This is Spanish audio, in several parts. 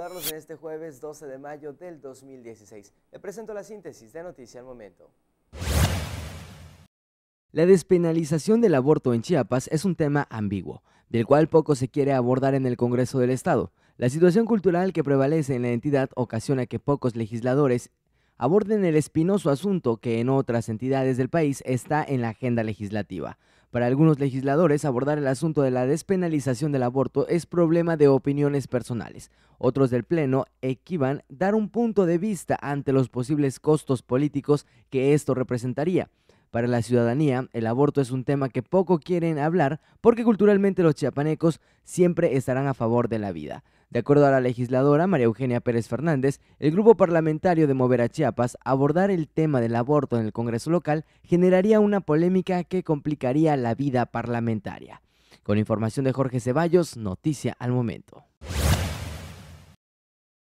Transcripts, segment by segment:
saludarlos en este jueves 12 de mayo del 2016. Le presento la síntesis de Noticia al Momento. La despenalización del aborto en Chiapas es un tema ambiguo, del cual poco se quiere abordar en el Congreso del Estado. La situación cultural que prevalece en la entidad ocasiona que pocos legisladores aborden el espinoso asunto que en otras entidades del país está en la agenda legislativa. Para algunos legisladores, abordar el asunto de la despenalización del aborto es problema de opiniones personales. Otros del Pleno equivan dar un punto de vista ante los posibles costos políticos que esto representaría. Para la ciudadanía, el aborto es un tema que poco quieren hablar porque culturalmente los chiapanecos siempre estarán a favor de la vida. De acuerdo a la legisladora María Eugenia Pérez Fernández, el grupo parlamentario de Mover a Chiapas abordar el tema del aborto en el Congreso local generaría una polémica que complicaría la vida parlamentaria. Con información de Jorge Ceballos, noticia al momento.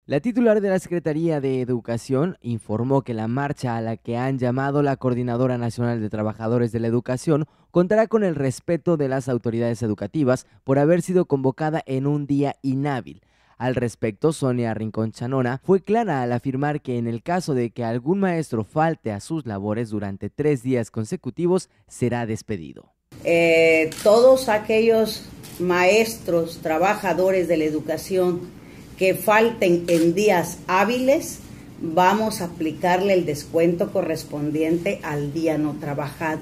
La titular de la Secretaría de Educación informó que la marcha a la que han llamado la Coordinadora Nacional de Trabajadores de la Educación contará con el respeto de las autoridades educativas por haber sido convocada en un día inhábil. Al respecto, Sonia Rincón Chanona fue clara al afirmar que en el caso de que algún maestro falte a sus labores durante tres días consecutivos, será despedido. Eh, todos aquellos maestros, trabajadores de la educación, que falten en días hábiles, vamos a aplicarle el descuento correspondiente al día no trabajado.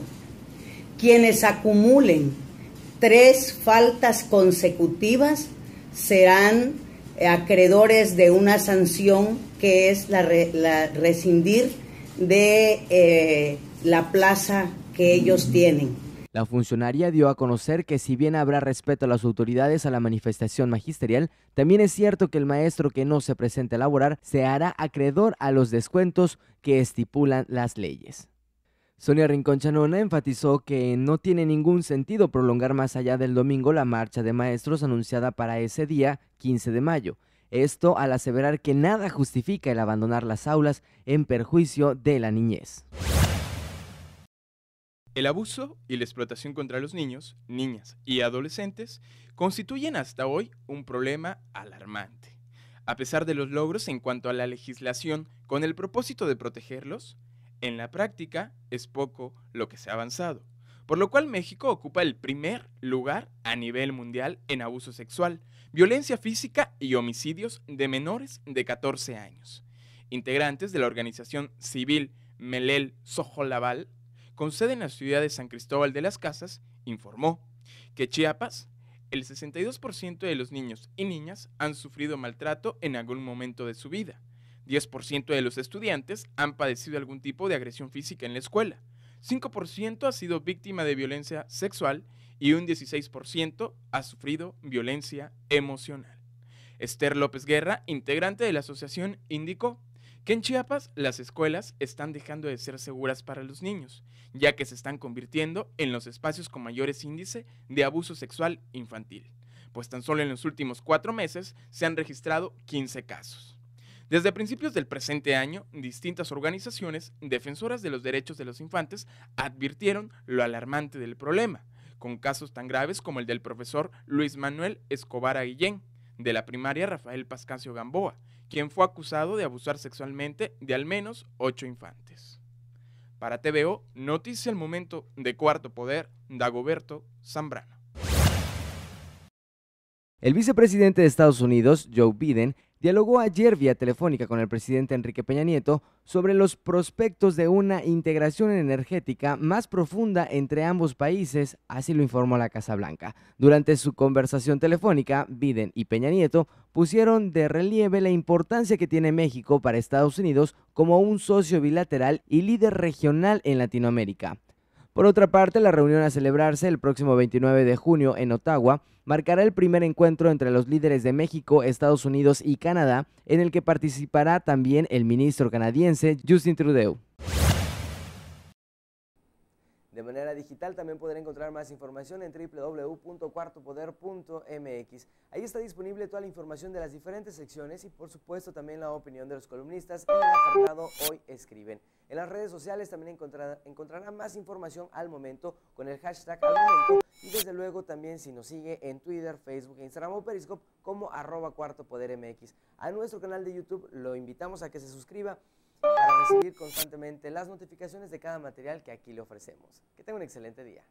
Quienes acumulen tres faltas consecutivas serán eh, acreedores de una sanción que es la, rescindir de eh, la plaza que ellos tienen. La funcionaria dio a conocer que si bien habrá respeto a las autoridades a la manifestación magisterial, también es cierto que el maestro que no se presente a laborar se hará acreedor a los descuentos que estipulan las leyes. Sonia Rincón Chanona enfatizó que no tiene ningún sentido prolongar más allá del domingo la marcha de maestros anunciada para ese día, 15 de mayo. Esto al aseverar que nada justifica el abandonar las aulas en perjuicio de la niñez. El abuso y la explotación contra los niños, niñas y adolescentes constituyen hasta hoy un problema alarmante. A pesar de los logros en cuanto a la legislación con el propósito de protegerlos, en la práctica es poco lo que se ha avanzado, por lo cual México ocupa el primer lugar a nivel mundial en abuso sexual, violencia física y homicidios de menores de 14 años. Integrantes de la organización civil Melel Sojolaval con sede en la ciudad de San Cristóbal de las Casas, informó que Chiapas, el 62% de los niños y niñas han sufrido maltrato en algún momento de su vida. 10% de los estudiantes han padecido algún tipo de agresión física en la escuela. 5% ha sido víctima de violencia sexual y un 16% ha sufrido violencia emocional. Esther López Guerra, integrante de la asociación, indicó que en Chiapas las escuelas están dejando de ser seguras para los niños, ya que se están convirtiendo en los espacios con mayores índice de abuso sexual infantil, pues tan solo en los últimos cuatro meses se han registrado 15 casos. Desde principios del presente año, distintas organizaciones defensoras de los derechos de los infantes advirtieron lo alarmante del problema, con casos tan graves como el del profesor Luis Manuel Escobar Aguillén, de la primaria Rafael Pascasio Gamboa, quien fue acusado de abusar sexualmente de al menos ocho infantes. Para TVO, noticia el momento de Cuarto Poder, Dagoberto Zambrano. El vicepresidente de Estados Unidos, Joe Biden, dialogó ayer vía telefónica con el presidente Enrique Peña Nieto sobre los prospectos de una integración energética más profunda entre ambos países, así lo informó la Casa Blanca. Durante su conversación telefónica, Biden y Peña Nieto pusieron de relieve la importancia que tiene México para Estados Unidos como un socio bilateral y líder regional en Latinoamérica. Por otra parte, la reunión a celebrarse el próximo 29 de junio en Ottawa marcará el primer encuentro entre los líderes de México, Estados Unidos y Canadá, en el que participará también el ministro canadiense Justin Trudeau. De manera digital también podrá encontrar más información en www.cuartopoder.mx. Ahí está disponible toda la información de las diferentes secciones y por supuesto también la opinión de los columnistas en el apartado Hoy Escriben. En las redes sociales también encontrará, más información al momento con el hashtag al momento y desde luego también si nos sigue en Twitter, Facebook, e Instagram o Periscope como arroba cuarto A nuestro canal de YouTube lo invitamos a que se suscriba para recibir constantemente las notificaciones de cada material que aquí le ofrecemos. Que tenga un excelente día.